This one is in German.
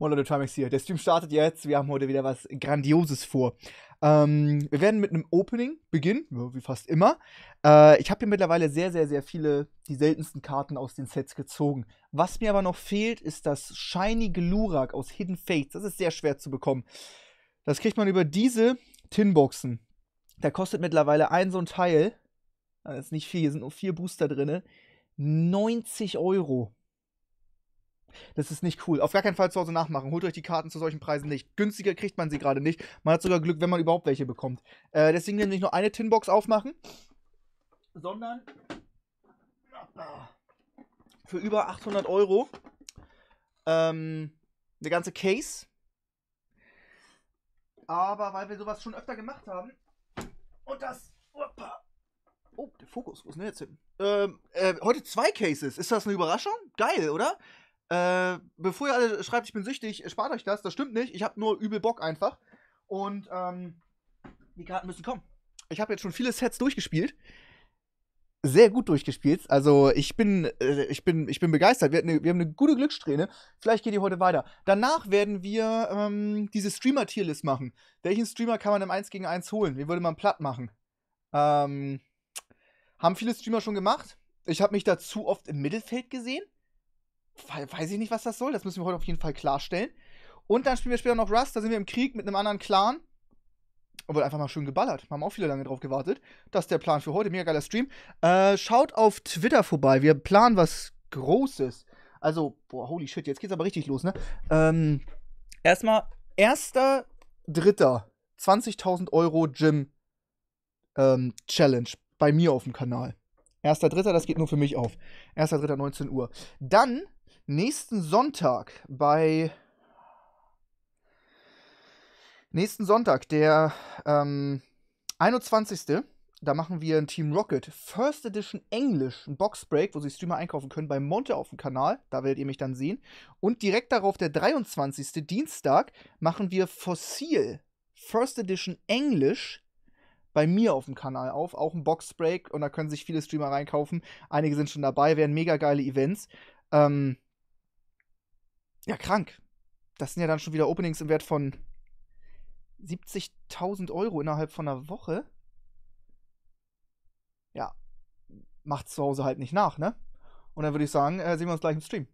Moin Leute, Trimax hier. Der Stream startet jetzt. Wir haben heute wieder was Grandioses vor. Ähm, wir werden mit einem Opening beginnen, wie fast immer. Äh, ich habe hier mittlerweile sehr, sehr, sehr viele, die seltensten Karten aus den Sets gezogen. Was mir aber noch fehlt, ist das Shiny Glurak aus Hidden Fates. Das ist sehr schwer zu bekommen. Das kriegt man über diese Tinboxen. Da kostet mittlerweile ein so ein Teil, das ist nicht viel, hier sind nur vier Booster drin, 90 Euro. Das ist nicht cool. Auf gar keinen Fall zu Hause nachmachen. Holt euch die Karten zu solchen Preisen nicht. Günstiger kriegt man sie gerade nicht. Man hat sogar Glück, wenn man überhaupt welche bekommt. Äh, deswegen nicht nur eine Tinbox aufmachen, sondern für über 800 Euro ähm, eine ganze Case. Aber weil wir sowas schon öfter gemacht haben und das. Opa, oh, der Fokus, wo ist denn jetzt hin? Ähm, äh, heute zwei Cases. Ist das eine Überraschung? Geil, oder? Äh, bevor ihr alle schreibt, ich bin süchtig, spart euch das. Das stimmt nicht. Ich habe nur übel Bock einfach. Und ähm, die Karten müssen kommen. Ich habe jetzt schon viele Sets durchgespielt. Sehr gut durchgespielt. Also ich bin, äh, ich bin, ich bin begeistert. Wir, eine, wir haben eine gute Glückssträhne. Vielleicht geht ihr heute weiter. Danach werden wir ähm, diese Streamer-Tierlist machen. Welchen Streamer kann man im 1 gegen 1 holen? Wie würde man platt machen? Ähm, haben viele Streamer schon gemacht. Ich habe mich da zu oft im Mittelfeld gesehen weiß ich nicht, was das soll. Das müssen wir heute auf jeden Fall klarstellen. Und dann spielen wir später noch Rust. Da sind wir im Krieg mit einem anderen Clan. Und wird einfach mal schön geballert. Wir Haben auch viele lange drauf gewartet. Das ist der Plan für heute. Mega geiler Stream. Äh, schaut auf Twitter vorbei. Wir planen was Großes. Also, boah, holy shit, jetzt geht's aber richtig los, ne? Ähm, erstmal, erster, dritter, 20.000 Euro Gym ähm, Challenge bei mir auf dem Kanal. Erster, dritter, das geht nur für mich auf. Erster, dritter, 19 Uhr. Dann nächsten Sonntag bei. Nächsten Sonntag, der ähm, 21. Da machen wir ein Team Rocket First Edition Englisch, ein Boxbreak, wo Sie Streamer einkaufen können bei Monte auf dem Kanal. Da werdet ihr mich dann sehen. Und direkt darauf, der 23. Dienstag, machen wir Fossil First Edition Englisch bei mir auf dem Kanal auf. Auch ein Boxbreak und da können sich viele Streamer reinkaufen. Einige sind schon dabei, wären mega geile Events. Ähm, ja, krank. Das sind ja dann schon wieder Openings im Wert von 70.000 Euro innerhalb von einer Woche. Ja, macht zu Hause halt nicht nach, ne? Und dann würde ich sagen, äh, sehen wir uns gleich im Stream.